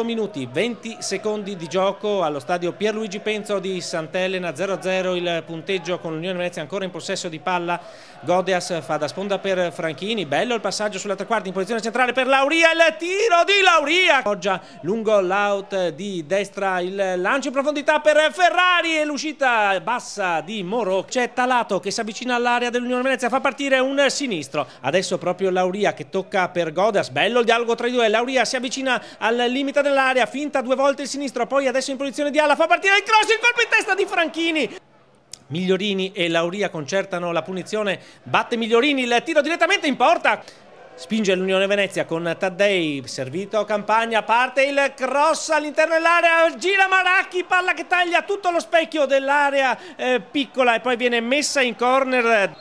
8 minuti 20 secondi di gioco allo stadio Pierluigi Penzo di Sant'Elena 0-0 il punteggio con l'Unione Venezia ancora in possesso di palla Godeas fa da sponda per Franchini bello il passaggio sulla tre quarti in posizione centrale per Lauria il tiro di Lauria Poggia lungo l'out di destra il lancio in profondità per Ferrari e l'uscita bassa di Moro c'è Talato che si avvicina all'area dell'Unione Venezia fa partire un sinistro adesso proprio Lauria che tocca per Godeas bello il dialogo tra i due Lauria si avvicina al limite dell'area, finta due volte il sinistro, poi adesso in posizione di ala, fa partire il cross, il colpo in testa di Franchini. Migliorini e Lauria concertano la punizione, batte Migliorini, il tiro direttamente in porta. Spinge l'Unione Venezia con Taddei, servito Campagna, parte il cross all'interno dell'area, gira Maracchi, palla che taglia tutto lo specchio dell'area eh, piccola e poi viene messa in corner.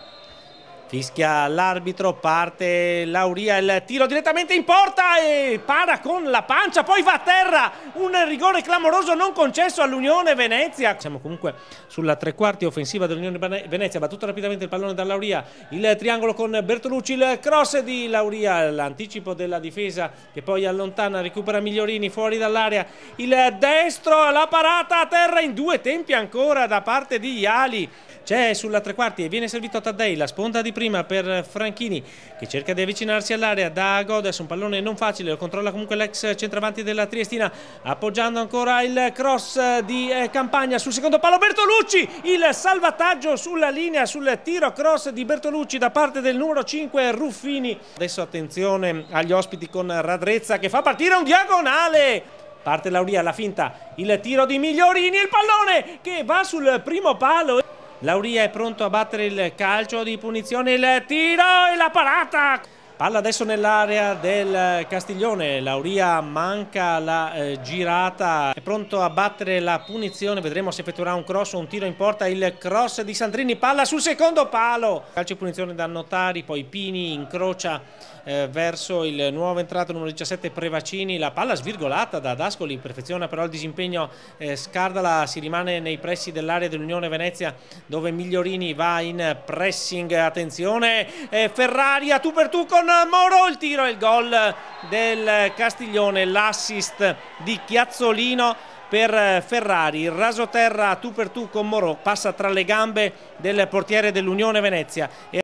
Fischia l'arbitro, parte Lauria, il tiro direttamente in porta e para con la pancia, poi va a terra, un rigore clamoroso non concesso all'Unione Venezia. Siamo comunque sulla tre quarti offensiva dell'Unione Venezia, battuto rapidamente il pallone da Lauria, il triangolo con Bertolucci, il cross di Lauria, l'anticipo della difesa che poi allontana, recupera Migliorini fuori dall'area, il destro, la parata a terra in due tempi ancora da parte di Iali. C'è sulla tre quarti e viene servito Taddei, la sponda di prima per Franchini che cerca di avvicinarsi all'area da Godes, un pallone non facile, lo controlla comunque l'ex centravanti della Triestina appoggiando ancora il cross di eh, Campagna sul secondo palo Bertolucci, il salvataggio sulla linea sul tiro cross di Bertolucci da parte del numero 5 Ruffini. Adesso attenzione agli ospiti con Radrezza che fa partire un diagonale Parte Lauria, la finta, il tiro di Migliorini, il pallone che va sul primo palo. Lauria è pronto a battere il calcio di punizione, il tiro e la parata! Palla adesso nell'area del eh, Castiglione, Lauria manca la eh, girata, è pronto a battere la punizione, vedremo se effettuerà un cross o un tiro in porta, il cross di Sandrini, palla sul secondo palo, calcio e punizione da Notari, poi Pini incrocia eh, verso il nuovo entrato numero 17 Prevacini, la palla svirgolata da Dascoli, perfeziona però il disimpegno eh, Scardala, si rimane nei pressi dell'area dell'Unione Venezia dove Migliorini va in pressing, attenzione eh, Ferrari a tu per tu con con Moro il tiro e il gol del Castiglione, l'assist di Chiazzolino per Ferrari, il raso terra tu per tu con Moro passa tra le gambe del portiere dell'Unione Venezia.